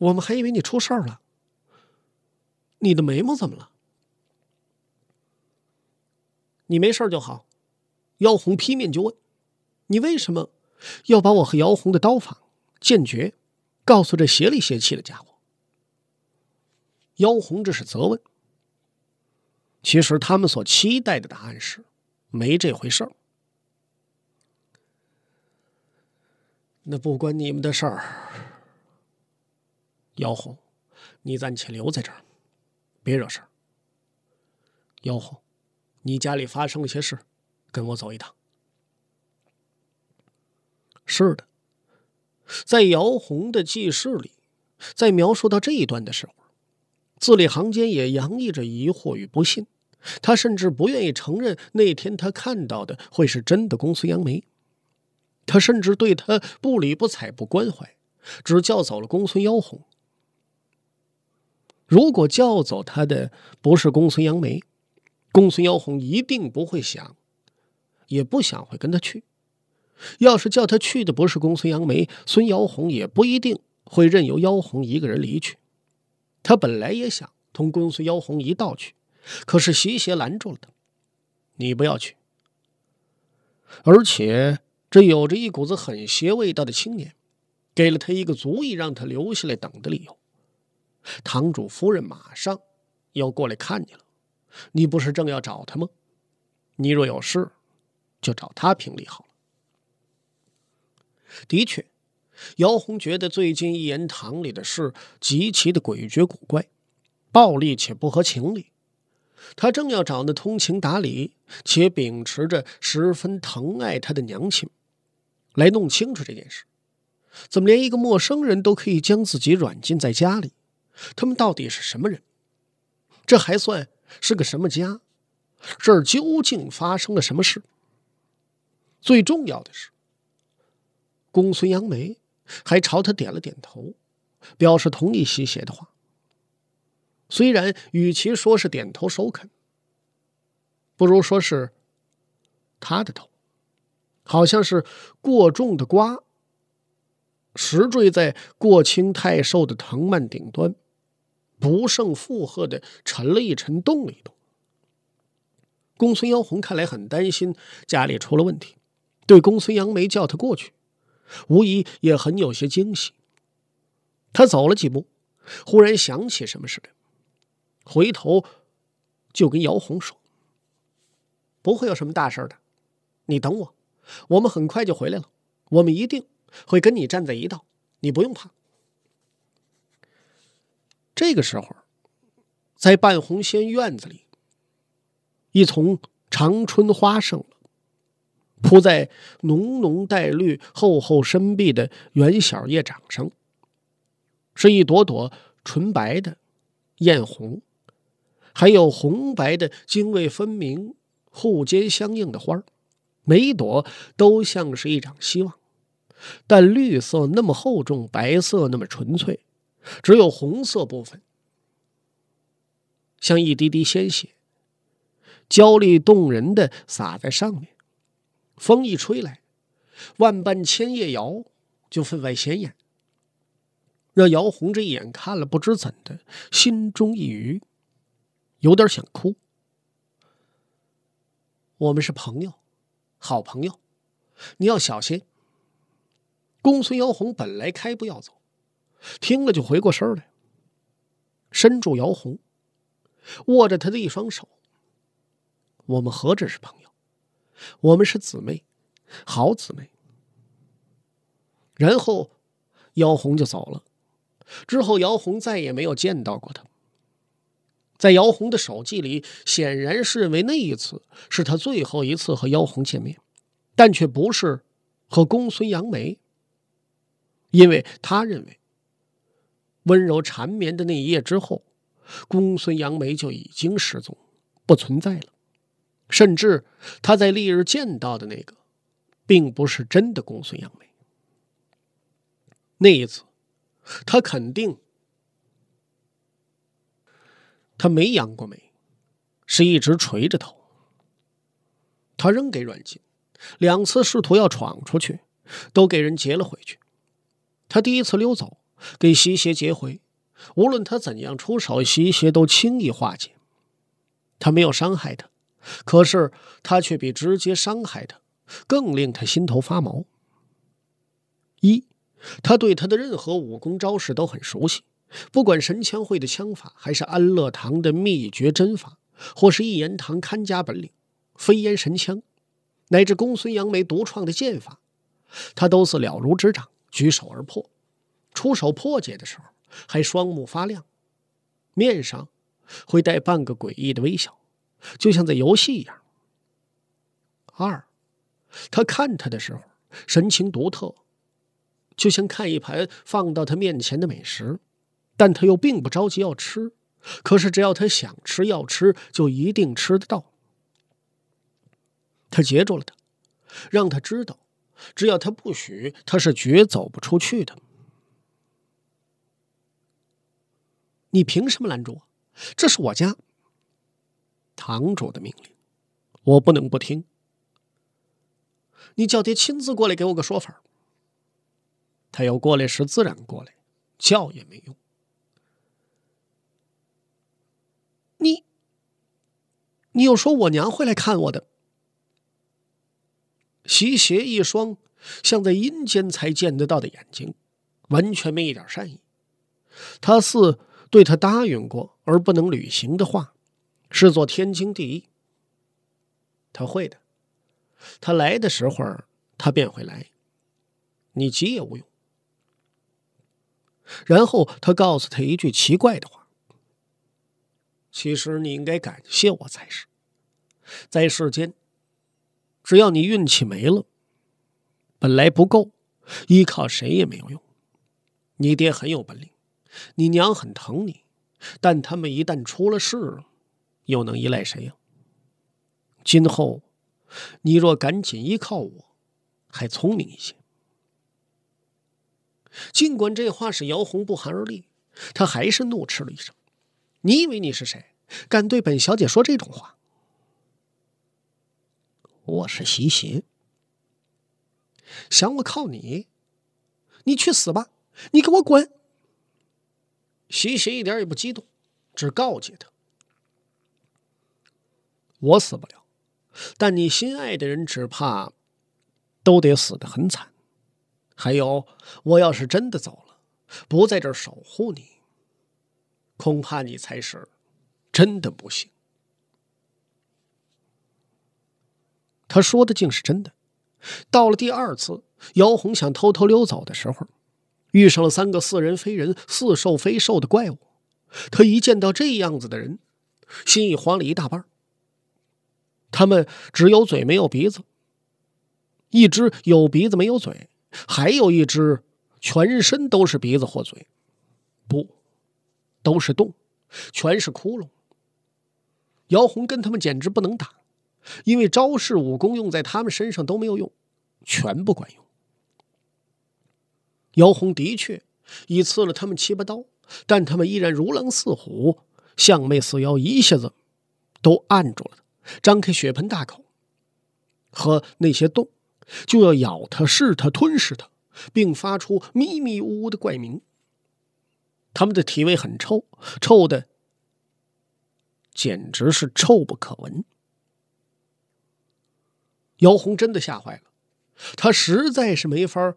我们还以为你出事儿了，你的眉毛怎么了？你没事就好。妖红劈面就问：“你为什么要把我和姚红的刀法剑诀告诉这邪里邪气的家伙？”妖红这是责问。其实他们所期待的答案是：没这回事儿。那不关你们的事儿。姚红，你暂且留在这儿，别惹事儿。姚红，你家里发生了些事，跟我走一趟。是的，在姚红的记事里，在描述到这一段的时候，字里行间也洋溢着疑惑与不信。他甚至不愿意承认那天他看到的会是真的。公孙杨梅，他甚至对他不理不睬不关怀，只叫走了公孙姚红。如果叫走他的不是公孙杨梅，公孙妖红一定不会想，也不想会跟他去。要是叫他去的不是公孙杨梅，孙妖红也不一定会任由妖红一个人离去。他本来也想同公孙妖红一道去，可是习邪拦住了他：“你不要去。”而且这有着一股子很邪味道的青年，给了他一个足以让他留下来等的理由。堂主夫人马上要过来看你了，你不是正要找她吗？你若有事，就找她评理好了。的确，姚红觉得最近一言堂里的事极其的诡谲古怪，暴力且不合情理。他正要找那通情达理且秉持着十分疼爱他的娘亲，来弄清楚这件事。怎么连一个陌生人都可以将自己软禁在家里？他们到底是什么人？这还算是个什么家？这儿究竟发生了什么事？最重要的是，公孙杨梅还朝他点了点头，表示同意西邪的话。虽然与其说是点头首肯，不如说是他的头，好像是过重的瓜，实坠在过轻太瘦的藤蔓顶端。不胜负荷的沉了一沉，动了一动。公孙妖红看来很担心家里出了问题，对公孙杨没叫他过去，无疑也很有些惊喜。他走了几步，忽然想起什么似的，回头就跟姚红说：“不会有什么大事的，你等我，我们很快就回来了，我们一定会跟你站在一道，你不用怕。”这个时候，在半红仙院子里，一丛长春花盛了，铺在浓浓带绿、厚厚深碧的圆小叶掌上，是一朵朵纯白的、艳红，还有红白的泾渭分明、互间相应的花儿，每一朵都像是一场希望，但绿色那么厚重，白色那么纯粹。只有红色部分，像一滴滴鲜血，焦丽动人的洒在上面。风一吹来，万般千叶摇，就分外显眼。让姚红这一眼看了，不知怎的，心中一愉，有点想哭。我们是朋友，好朋友，你要小心。公孙姚红本来开步要走。听了就回过身来，伸住姚红，握着她的一双手。我们何止是朋友，我们是姊妹，好姊妹。然后，姚红就走了。之后，姚红再也没有见到过他。在姚红的手记里，显然是认为那一次是他最后一次和姚红见面，但却不是和公孙杨梅，因为他认为。温柔缠绵的那一夜之后，公孙杨梅就已经失踪，不存在了。甚至他在丽日见到的那个，并不是真的公孙杨梅。那一次，他肯定他没扬过眉，是一直垂着头。他扔给阮籍两次，试图要闯出去，都给人截了回去。他第一次溜走。给西邪截回，无论他怎样出手，西邪都轻易化解。他没有伤害他，可是他却比直接伤害他更令他心头发毛。一，他对他的任何武功招式都很熟悉，不管神枪会的枪法，还是安乐堂的秘诀针法，或是一言堂看家本领飞烟神枪，乃至公孙杨梅独创的剑法，他都是了如指掌，举手而破。出手破解的时候，还双目发亮，面上会带半个诡异的微笑，就像在游戏一样。二，他看他的时候神情独特，就像看一盘放到他面前的美食，但他又并不着急要吃。可是只要他想吃要吃，就一定吃得到。他截住了他，让他知道，只要他不许，他是绝走不出去的。你凭什么拦住我？这是我家堂主的命令，我不能不听。你叫爹亲自过来给我个说法他要过来时自然过来，叫也没用。你，你又说我娘会来看我的。斜邪一双像在阴间才见得到的眼睛，完全没一点善意。他似。对他答应过而不能履行的话，视作天经地义。他会的，他来的时候，他便会来。你急也无用。然后他告诉他一句奇怪的话：“其实你应该感谢我才是，在世间，只要你运气没了，本来不够，依靠谁也没有用。你爹很有本领。”你娘很疼你，但他们一旦出了事，又能依赖谁呀？今后，你若赶紧依靠我，还聪明一些。尽管这话使姚红不寒而栗，他还是怒斥了一声：“你以为你是谁？敢对本小姐说这种话？”我是习邪，想我靠你？你去死吧！你给我滚！西西一点也不激动，只告诫他：“我死不了，但你心爱的人只怕都得死的很惨。还有，我要是真的走了，不在这儿守护你，恐怕你才是真的不幸。”他说的竟是真的。到了第二次，姚红想偷偷溜走的时候。遇上了三个似人非人、似兽非兽的怪物，他一见到这样子的人，心已慌了一大半。他们只有嘴没有鼻子，一只有鼻子没有嘴，还有一只全身都是鼻子或嘴，不都是洞，全是窟窿。姚红跟他们简直不能打，因为招式武功用在他们身上都没有用，全不管用。姚红的确已刺了他们七八刀，但他们依然如狼似虎，像魅似妖，一下子都按住了他，张开血盆大口和那些洞，就要咬他、噬他、吞噬他，并发出迷迷呜呜的怪鸣。他们的体味很臭，臭的简直是臭不可闻。姚红真的吓坏了，他实在是没法。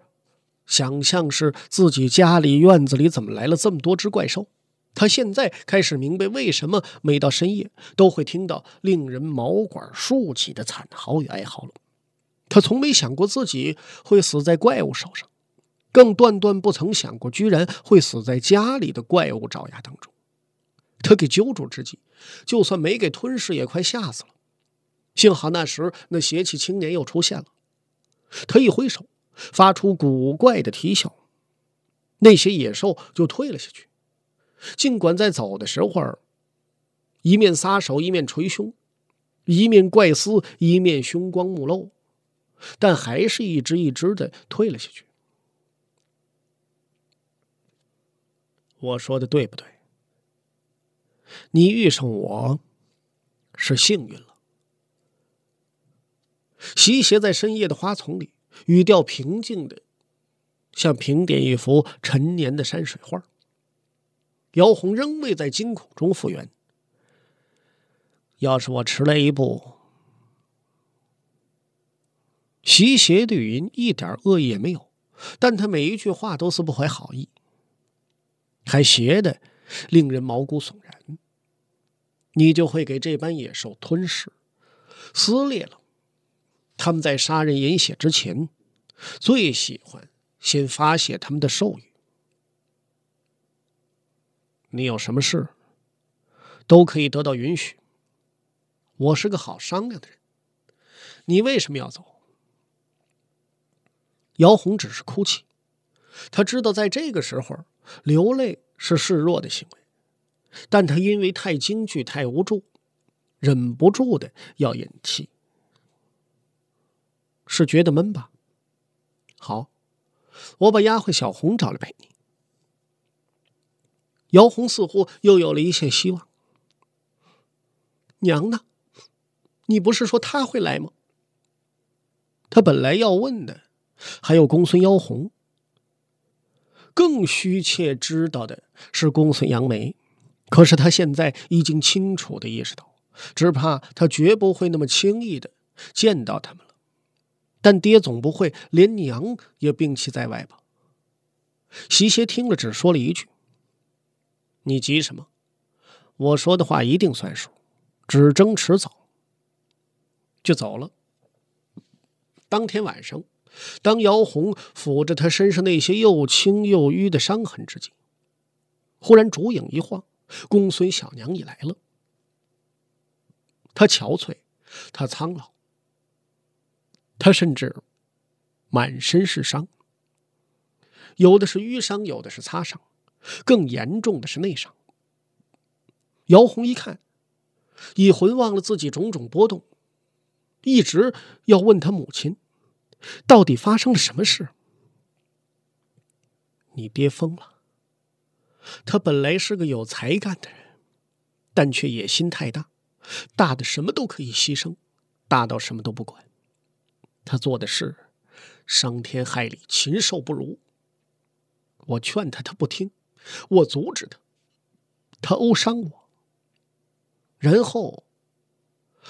想象是自己家里院子里怎么来了这么多只怪兽？他现在开始明白为什么每到深夜都会听到令人毛管竖起的惨嚎与哀嚎了。他从没想过自己会死在怪物手上，更断断不曾想过居然会死在家里的怪物爪牙当中。他给揪住之际，就算没给吞噬，也快吓死了。幸好那时那邪气青年又出现了，他一挥手。发出古怪的啼笑，那些野兽就退了下去。尽管在走的时候，一面撒手，一面捶胸，一面怪嘶，一面凶光目露，但还是一只一只的退了下去。我说的对不对？你遇上我是幸运了。西斜在深夜的花丛里。语调平静的，像评点一幅陈年的山水画。姚红仍未在惊恐中复原。要是我迟来一步，习邪对云一点恶意也没有，但他每一句话都是不怀好意，还邪的令人毛骨悚然。你就会给这般野兽吞噬、撕裂了。他们在杀人饮血之前，最喜欢先发泄他们的兽欲。你有什么事，都可以得到允许。我是个好商量的人。你为什么要走？姚红只是哭泣。他知道在这个时候流泪是示弱的行为，但他因为太惊惧、太无助，忍不住的要引气。是觉得闷吧？好，我把丫鬟小红找来陪你。姚红似乎又有了一线希望。娘呢？你不是说她会来吗？他本来要问的，还有公孙妖红，更虚切知道的是公孙杨梅。可是他现在已经清楚的意识到，只怕他绝不会那么轻易的见到他们了。但爹总不会连娘也摒弃在外吧？席歇听了，只说了一句：“你急什么？我说的话一定算数，只争迟早。”就走了。当天晚上，当姚红抚着他身上那些又青又淤的伤痕之际，忽然烛影一晃，公孙小娘也来了。他憔悴，他苍老。他甚至满身是伤，有的是淤伤，有的是擦伤，更严重的是内伤。姚红一看，已浑忘了自己种种波动，一直要问他母亲：“到底发生了什么事？”“你爹疯了。他本来是个有才干的人，但却野心太大，大的什么都可以牺牲，大到什么都不管。”他做的事，伤天害理，禽兽不如。我劝他，他不听；我阻止他，他殴伤我。然后，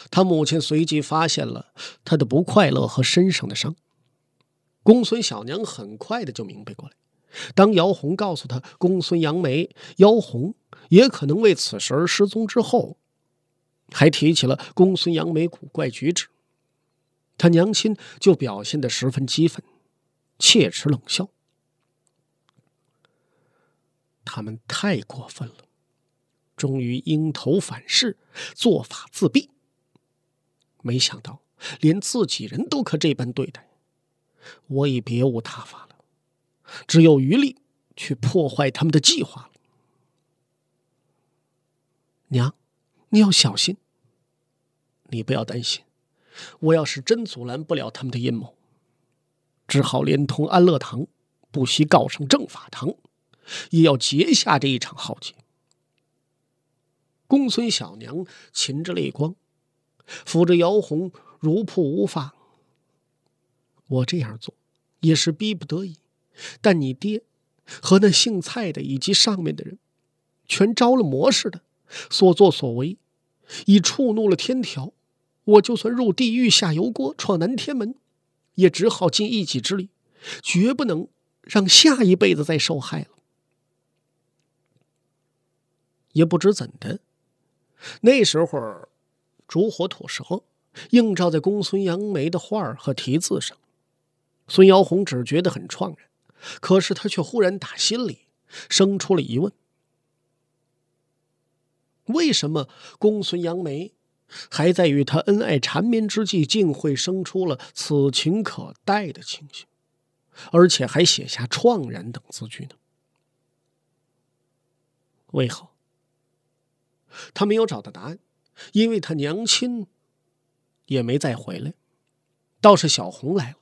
他母亲随即发现了他的不快乐和身上的伤。公孙小娘很快的就明白过来。当姚红告诉他公孙杨梅、姚红也可能为此事而失踪之后，还提起了公孙杨梅古怪举止。他娘亲就表现的十分激愤，切齿冷笑。他们太过分了，终于迎头反噬，做法自毙。没想到连自己人都可这般对待，我已别无他法了，只有余力去破坏他们的计划了。娘，你要小心，你不要担心。我要是真阻拦不了他们的阴谋，只好连同安乐堂，不惜告上正法堂，也要结下这一场浩劫。公孙小娘噙着泪光，抚着姚红如瀑无发。我这样做也是逼不得已，但你爹和那姓蔡的以及上面的人，全招了魔似的，所作所为已触怒了天条。我就算入地狱、下油锅、闯南天门，也只好尽一己之力，绝不能让下一辈子再受害了。也不知怎的，那时候烛火妥舌，映照在公孙杨梅的画和题字上，孙瑶红只觉得很怆然，可是他却忽然打心里生出了疑问：为什么公孙杨梅？还在与他恩爱缠绵之际，竟会生出了此情可待的情绪，而且还写下“怆然”等字句呢？为何？他没有找到答案，因为他娘亲也没再回来，倒是小红来了，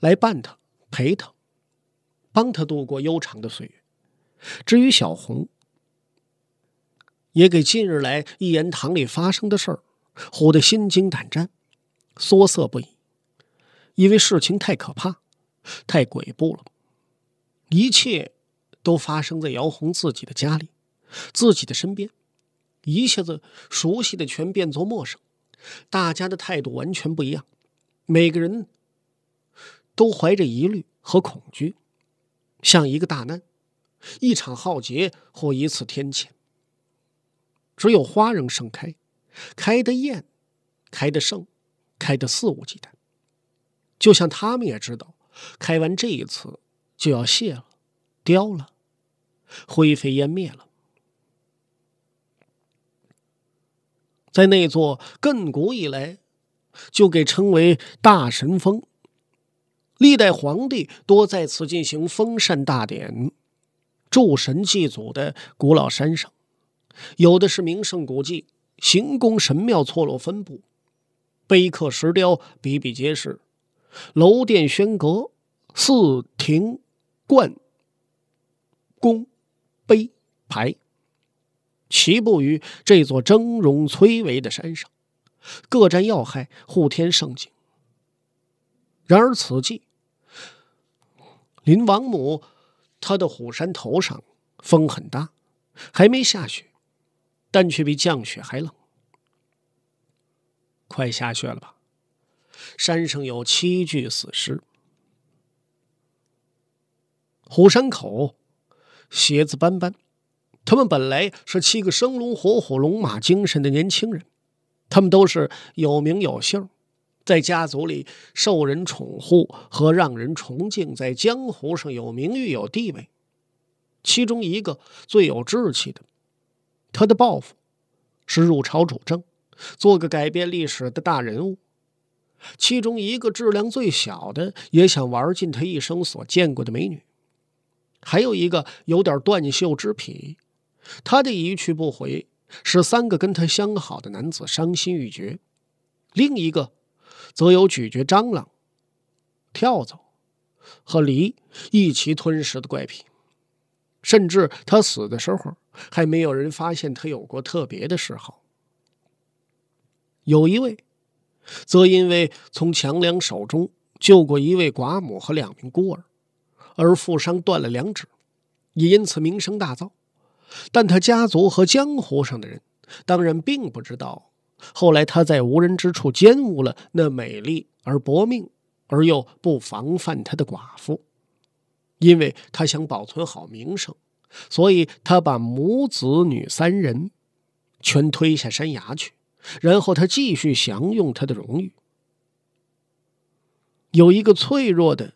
来伴他、陪他，帮他度过悠长的岁月。至于小红，也给近日来一言堂里发生的事儿，唬得心惊胆战，缩色不已，因为事情太可怕，太诡怖了。一切，都发生在姚红自己的家里，自己的身边，一下子熟悉的全变作陌生，大家的态度完全不一样，每个人都怀着疑虑和恐惧，像一个大难，一场浩劫或一次天谴。只有花仍盛开，开得艳，开得盛，开得肆无忌惮。就像他们也知道，开完这一次就要谢了，凋了，灰飞烟灭了。在那座亘古以来就被称为大神峰，历代皇帝多在此进行封禅大典、祝神祭祖的古老山上。有的是名胜古迹、行宫神庙错落分布，碑刻石雕比比皆是，楼殿轩阁、寺亭、观、宫、碑、牌，齐布于这座峥嵘崔嵬的山上，各占要害，护天胜景。然而此际，林王母她的虎山头上，风很大，还没下雪。但却比降雪还冷。快下雪了吧？山上有七具死尸，虎山口鞋子斑斑。他们本来是七个生龙活虎、龙马精神的年轻人，他们都是有名有姓，在家族里受人宠护和让人崇敬，在江湖上有名誉有地位。其中一个最有志气的。他的抱负是入朝主政，做个改变历史的大人物。其中一个质量最小的也想玩尽他一生所见过的美女。还有一个有点断袖之癖，他的一去不回使三个跟他相好的男子伤心欲绝。另一个则有咀嚼蟑螂、跳蚤和梨一起吞食的怪癖。甚至他死的时候，还没有人发现他有过特别的嗜好。有一位，则因为从强梁手中救过一位寡母和两名孤儿，而富商断了良指，也因此名声大噪。但他家族和江湖上的人当然并不知道，后来他在无人之处奸污了那美丽而薄命而又不防范他的寡妇。因为他想保存好名声，所以他把母子女三人全推下山崖去，然后他继续享用他的荣誉。有一个脆弱的，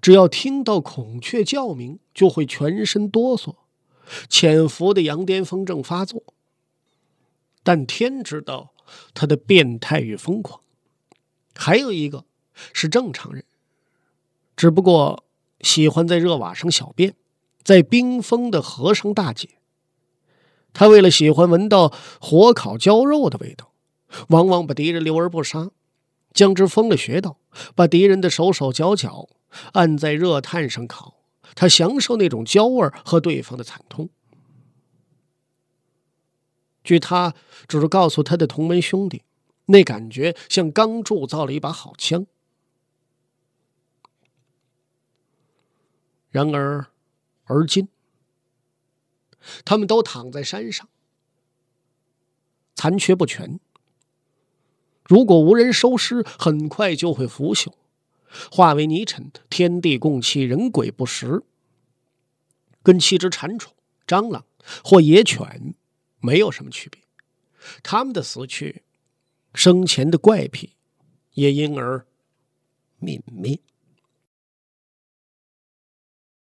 只要听到孔雀叫鸣就会全身哆嗦；潜伏的羊癫疯症发作，但天知道他的变态与疯狂。还有一个是正常人，只不过。喜欢在热瓦上小便，在冰封的河上大解。他为了喜欢闻到火烤焦肉的味道，往往把敌人留而不杀，将之封了穴道，把敌人的手手脚脚按在热炭上烤，他享受那种焦味和对方的惨痛。据他只是告诉他的同门兄弟，那感觉像刚铸造了一把好枪。然而，而今，他们都躺在山上，残缺不全。如果无人收尸，很快就会腐朽，化为泥尘，天地共弃，人鬼不食。跟七只蟾虫、蟑螂或野犬没有什么区别。他们的死去，生前的怪癖也因而泯灭。